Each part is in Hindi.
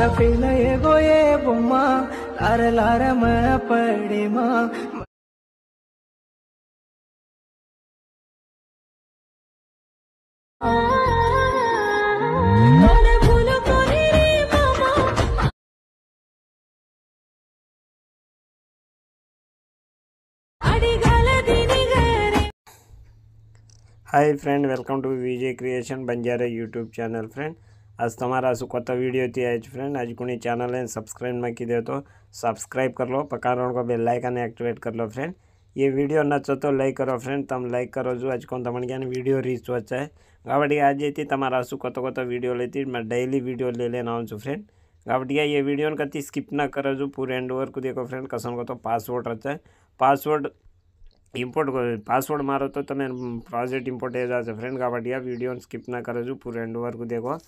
लार पिल्ले ये बुम्मा लार लार मैं पड़ी माँ hi friend welcome to Vijay creation Banjara YouTube channel friend आज तरह शू क्रोता वीडियो थी आज फ्रेंड आज को चैनल ने सब्सक्राइब में कीधे तो सब्सक्राइब कर लो पकार को बे लाइकन एक्टिवेट कर लो फ्रेंड ये वीडियो नचो तो लाइक करो फ्रेंड तुम लाइक करो जो आज को तमें क्या वीडियो रीच वच्चाए गाबड़िया आज थी तरह शू क्रोता क्रोता वीडियो लेती मैं डेली वीडियो ले लेना आऊँ फ्रेंड गाबड़िया ये वीडियो ने कति स्किप न करो जो पूरे एंड ओवर को देखो फ्रेंड कसम को तो पासवर्ड रचाए पासवर्ड इम्पोर्ट पासवर्ड मारो तो तुम प्रोजेक्ट इम्पोर्ट है जाए फ्रेंड गाबड़िया वीडियो स्कीप न करो जो पूरे एंड ओवर को देखो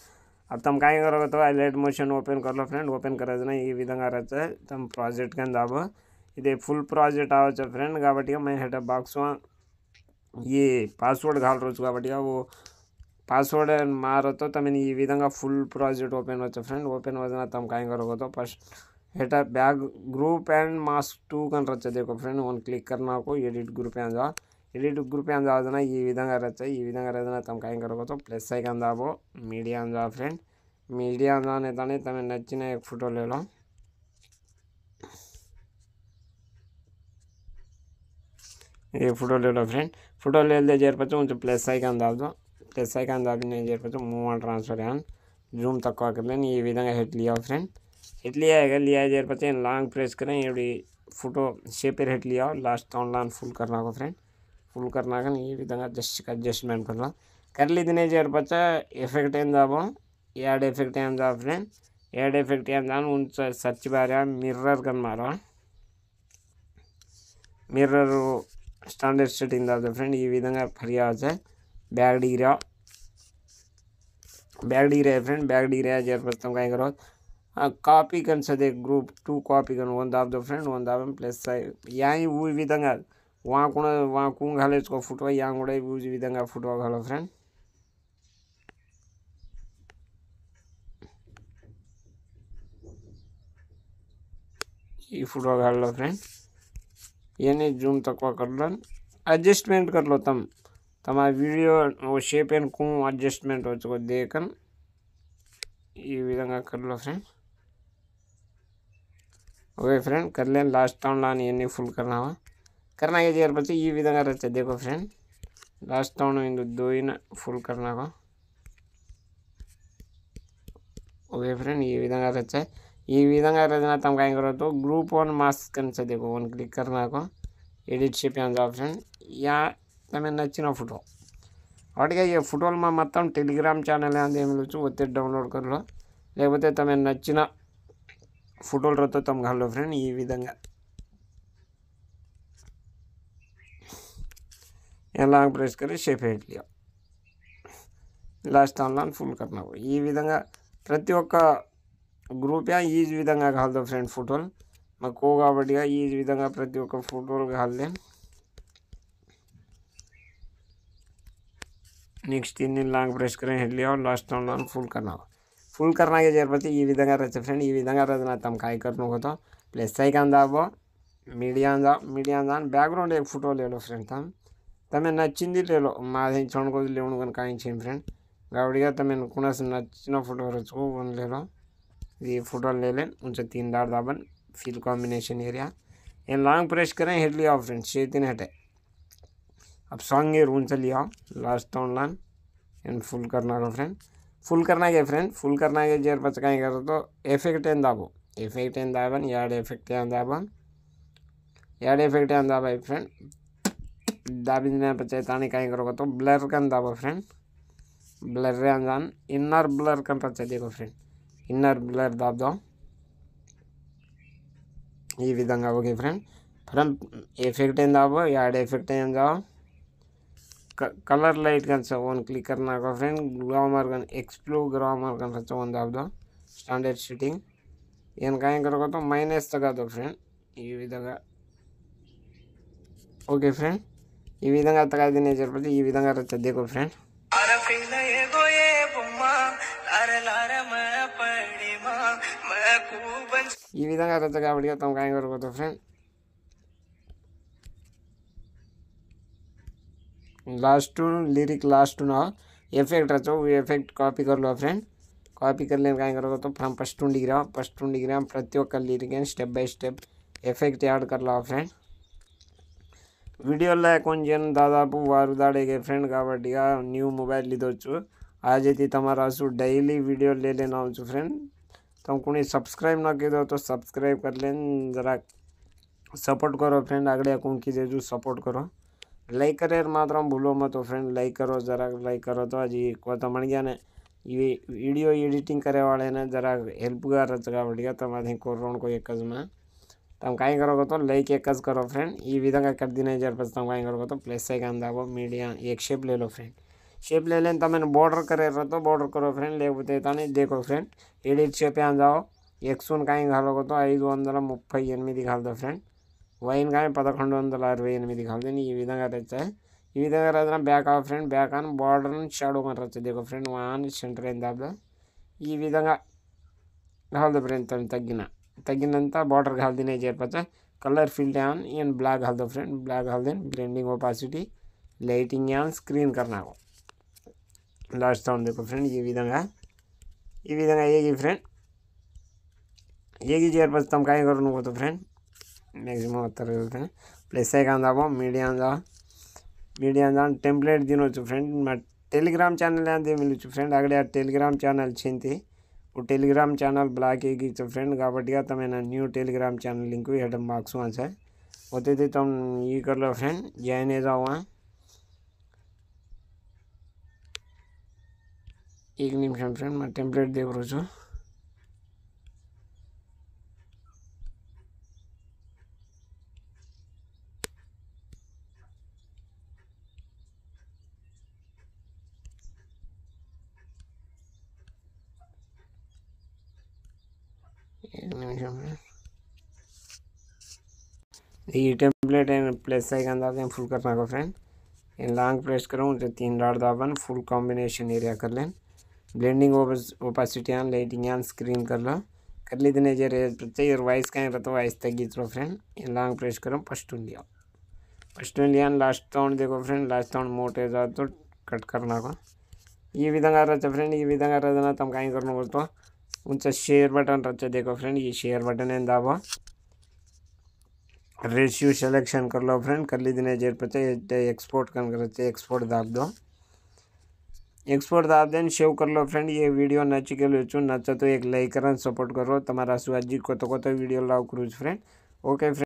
ᱟᱨ ᱛᱚᱢ ᱠᱟᱭ ᱜᱚᱨᱚᱜᱚ ᱛᱚ ᱟᱭᱞᱮᱴ ᱢᱚᱥᱚᱱ ᱚᱯᱮᱱ ᱠᱟᱨᱞᱚ ᱯᱷᱨᱮᱱᱰ ᱚᱯᱮᱱ ᱠᱟᱨᱟᱡ ᱱᱟ ᱤ ᱵᱤᱫᱷᱟᱝ ᱟᱨᱟᱪᱷᱟ ᱛᱚᱢ ᱯᱨᱚᱡᱮᱠᱴ ᱠᱟᱱ ᱫᱟᱵᱚ ᱤᱫᱮ ᱯᱷᱩᱞ ᱯᱨᱚᱡᱮᱠᱴ ᱟᱣᱟᱪᱷᱟ ᱯᱷᱨᱮᱱᱰ ᱠᱟᱵᱟᱴᱤᱭᱟ ᱢᱮᱱ ᱦᱮᱴᱟᱯ ᱵᱚᱠᱥ ᱚᱱ ᱤ ᱯᱟᱥᱣᱚᱨഡ് ᱜᱷᱟᱞ ᱨᱚᱪᱷᱟ ᱠᱟᱵᱟᱴᱤᱭᱟ ᱚ ᱯᱟᱥᱣᱚᱨഡ് ᱮᱱ ᱢᱟ ᱨᱚᱛᱚ ᱛᱚᱢᱤᱱ ᱤ ᱵᱤᱫᱷᱟᱝ ᱜᱟ ᱯᱷᱩᱞ ᱯᱨᱚᱡᱮᱠᱴ ᱚᱯᱮᱱ ᱟᱣᱟᱪᱷ एलिट ग्रूपे रचना तम का प्लस सैक मीडिया अंदा फ्रेंड मीडिया अंदाने ते तम एक फोटो ले लो ये फोटो ले लो फ्रेंड फोटो लेते जेरपच मुझे प्लस सैक अंदा प्लस सैक अंदा जेरपच मूव ट्रांसफर जूम तक विधा हेट लिया फ्रेंड हेट लिया लिया जेरपच लांग प्रेस करें फोटो शेपर हेट लिया लास्ट तो लास्ट फुल करना फ्रेंड फुल करना विधा जस्ट कटेक कर्ली तीन चेरपच effect add effect add effect search बारिया mirror camera mirror standard setting friend यह विधा फरिया बैग बैगरा फ्रेंड बैगरा जेरपच्चा कहीं करो कापी कन सदे ग्रूप टू का कन वन फ्रेंड वन आफ प्लस या विधा वहाँ को वहाँ कुंग हाल फुटो यहाँ को बुझ विधा फुटवा घलो फ्रेंड ये फुटवा घर लो फ्रेंड ये नहीं जूम तक कर लो एडजस्टमेंट कर लो तम तम वीडियो वो शेप एंड कुंग एडजस्टमेंट हो चुको देखन ये विधा कर लो फ्रेंड ओके फ्रेंड कर लें लास्ट टाउन लाने ये नहीं फुल करना हुआ करना ఏం ఈ విధంగా వచ్చేది దేఖో ఫ్రెండ్ లాస్ట్ టౌన్ ఇందు దోయిన ఫుల్ కర్నాకో ఓకే ఫ్రెండ్ ఈ విధంగా వచ్చాయి ఈ విధంగా రచన తమ కాయం గ్రూప్ వన్ మాస్క్ అని చదివో వన్ క్లిక్ కర్నాకో ఎడిట్ షిప్యాన్ ఆప్షన్ యా తమ నచ్చిన ఫోటో వాటిగా ఈ ఫోటోలు మా మొత్తం టెలిగ్రామ్ ఛానల్ అని ఏమిలొచ్చు ఒత్తి డౌన్లోడ్ కర్లో లేకపోతే తమ నచ్చిన ఫోటోలతో తమ కాలో ఫ్రెండ్ ఈ విధంగా यहाँ लांग प्रेस कर शेफेट लिया लास्ट आना फुल करना विधा प्रती ग्रूप विधा कल फ्रेंड फोटो मोबाइल ईजी विधा प्रती फोटो कलदे नैक्स्ट इन लांग प्रेस कर लास्ट आना फुल करना फुल करना जरपति यह विधा रच फ्रेंड यह विधा रचना तम तो। का होता प्लस सैकंदाबो मीडिया मीडिया बैकग्रउंड फोटो ले फ्रेंड तमाम તમે નચ્ચીને લેલો માથે છણકો લેવણ પણ फ्रेंड છે का गावड़िया तमें से नचना फोटो रचो वन ले लो ये फोटो ले लें उनसे तीन दार दाबन फील कॉम्बिनेशन एरिया ये लॉन्ग प्रेस करें हेट लिया फ्रेंड छः तीन हटे अब सॉन्ग ये रूम से लिया लास्ट टाउन लान एन फुल करना का फ्रेंड फुल करना के फ्रेंड फुल करना के जेर बच कहीं करो तो एफेक्ट एन दाबो एफेक्ट एन दाबन याड एफेक्ट एन दाबन याड एफेक्ट एन दाबा फ्रेंड दाबी चैतानी कहीं करोगे तो ब्लर कन दाबो फ्रेंड ब्लर रे अंजान इनर ब्लर कन पचे देखो फ्रेंड इनर ब्लर दाब दो ये विधा ओके फ्रेंड फ्रम एफेक्ट दाबो याड एफेक्ट जाओ कलर लाइट कन सो वन क्लिक करना को फ्रेंड ग्लोमर का एक्सप्लू ग्लोमर कन सच वन दाब दो स्टैंडर्ड शूटिंग ऐन का करोगे तो माइनस तक दो फ्रेंड ये विधा ओके फ्रेंड ಈ ವಿಧಂಗ ಅದರ ದಿನ ಇನೇ ಜರಪಡೆ ಈ ವಿಧಂಗ ಅದರ ಚದ್ದೆ ಕೊ ಫ್ರೆಂಡ್ ಆರ ಫೆನೆ ಗೋಯೆ ಬಮ್ಮ ಲಾರ ಲಾರ ಮ ಪಡಿ ಮಾ ಮಕು ಬಂ ಈ ವಿಧಂಗ ಅದರ ಜರ ಅವಡಿ ಅಂತಮ್ ಕೈಯಂ ಕರಗತೋ friend last two lyric last two ನ ಎಫೆಕ್ಟ್ ರಚೋ ವಿ ಎಫೆಕ್ಟ್ ಕಾಪಿ ಕರಲೋ ಫ್ರೆಂಡ್ ಕಾಪಿ ಕರ್ಲೇಂ ಕೈಯಂ ಕರಗತೋ ತಮ್ ಫಸ್ಟ್ ಟೂನ್ ಡಿಗ್ರಾ ಫಸ್ಟ್ ಟೂನ್ ಡಿಗ್ರಾ ಪ್ರತಿ ಒಕ ಲಿರಿಕನ್ step by step effect add ಕರಲೋ ಫ್ರೆಂಡ್ વિડીયો એક ઓન જેનું દાદાપુ વારું દાડે કે ફ્રેન્ડ કાબట్టి న్యూ મોબાઈલ લીધો છું આજેથી તમારા શું ડેઇલી વિડીયો લઈ લઈને આવું છું ફ્રેન્ડ તમે કોણી સબસ્ક્રાઈબ ન કીધો તો સબસ્ક્રાઈબ કરી લઈને જરાક સપોર્ટ કરો ફ્રેન્ડ આગળ કૂંકી દેજો સપોર્ટ કરો લાઈક કરે માત્ર ભૂલો મતો ફ્રેન્ડ લાઈક કરો જરાક લાઈક કરો તો હજી કોતા મળી ગયા ને એ વિડીયો એડિટિંગ કરેવાળાને જરાક હેલ્પગાર જ કાવડી ગયા તમારાથી કોરોણ કોઈ એક જ માં તમ કાઈ કરો તો લાઈક એક જ કરો ફ્રેન્ડ ઈ વિધંગા કરી દીને જર પસ તો કાઈ કરો તો પ્લસ આ કેન દાબો મીડિયા એક શેપ લે લો ફ્રેન્ડ શેપ લેલે તો મને બોર્ડર કરે રતો બોર્ડર કરો ફ્રેન્ડ લેબતે તને દેખો ફ્રેન્ડ એડિટ શેપ આ દાઓ x ઉન કાઈ घालો તો 838 घाल દો ફ્રેન્ડ y માં 1168 घाल દેની ઈ વિધંગા તે છે ઈ વિધંગા રાધા બેક આ ફ્રેન્ડ બેક આ ને બોર્ડર ને શેડો કરતો દેખો ફ્રેન્ડ વન સેન્ટર એ દાબો ઈ વિધંગા દાહંદ ફ્રેન્ડ તન તકિન तक बॉर्डर हाल दिन कलर फील्ड आन इन ब्लैक हाल दो फ्रेंड ब्लैक हाल दिन blending opacity lighting on screen करना लास्ट सौंड फ्रेंड ये विधा यह विधा ये फ्रेंड यह चेरपच तम का फ्रेंड मैक्सीम friend plus media media template दिन फ्रेंड मैं टेलीग्राम चाने फ्रेंड अगड़े टेलीग्राम चाने चीं और टेलीग्राम चैनल ब्लॉक है कि तो फ्रेंड गाबटिया तब मैंने न्यू टेलीग्राम चैनल लिंक हुई हेड मार्क्स वहाँ से होते थे तुम ये कर लो फ्रेंड ज्वाइन है जाओ वहाँ एक निमिषम फ्रेंड मैं टेम्पलेट देख रो छू ये टेम्पलेट एंड प्लस आई का अंदाजा फुल करना का फ्रेंड इन लॉन्ग प्रेस करूँ तो तीन राड दाबन फुल कॉम्बिनेशन एरिया कर लें blending opacity on lighting on screen कर लो कर ली दिन जर चाहिए वाइस का तो वाइस तग्चो फ्रेंड इन लॉन्ग प्रेस करूँ फर्स्ट लिया फस्ट लिया लास्ट तौंड देखो फ्रेंड लास्ट तौंड मोटे जा तो कट करना को ये विधा रहा फ्रेंड ये विधा रहा तम का करना बोलते उनसे शेयर बटन रहते देखो फ्रेंड ये शेयर बटन है दाबा रेशियो सेलेक्शन कर लो फ्रेंड कर ली देने जेर पे तो एक्सपोर्ट तो कर रहते एक्सपोर्ट दाब दो एक्सपोर्ट दाब दें शेव कर લો ફ્રેન્ડ એ વિડીયો નચી ગયેલું नचा तो एक लाइक करें सपोर्ट करो तुम्हारा सुजी को तो કોતો तो वीडियो लाओ क्रूज फ्रेंड ओके फ्रेंड